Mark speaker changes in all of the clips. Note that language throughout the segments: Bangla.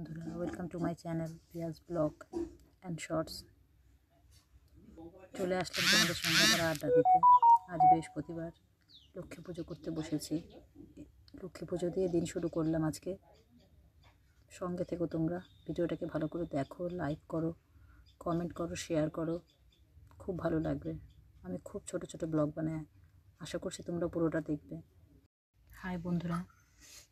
Speaker 1: বন্ধুরা ওয়েলকাম টু মাই চ্যানেল পিয়াজ ব্লগ অ্যান্ড শর্টস চলে আসলাম তোমাদের সঙ্গে তারা আড্ডা দিতে আজ বৃহস্পতিবার লক্ষ্মী পুজো করতে বসেছি লক্ষ্মী পুজো দিয়ে দিন শুরু করলাম আজকে সঙ্গে থেকে তোমরা ভিডিওটাকে ভালো করে দেখো লাইক করো কমেন্ট করো শেয়ার করো খুব ভালো লাগবে আমি খুব ছোট ছোট ব্লগ বানাই আশা করছি তোমরা পুরোটা দেখবে হাই বন্ধুরা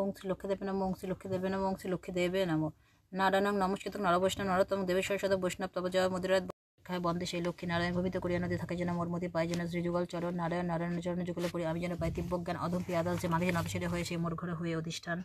Speaker 1: ওংসি লক্ষ্যে দেবে নম ওংসি লক্ষ্যে দেবে নম ওংসি লক্ষ্মী দেবে নম নারায়ণং নমস্কৃত নরবৈষ্ণব নরতম দেবে সরস্বত বৈষ্ণব তব জয় মদিরাত খায় বন্ধে সেই লক্ষ্মী নারায়ণ ভবিত করিয়া নদী থাকে যেন মোর মধ্যে পাই যেন শ্রীযুগল চরণ নারায়ণ নারায়ণ চরণ যুগল করি আমি যেন পাই দিব্যজ্ঞান অধম আদাল যে মাঝে যেন অবসরে হয়ে সেই মোর ঘরে হয়ে অধিষ্ঠান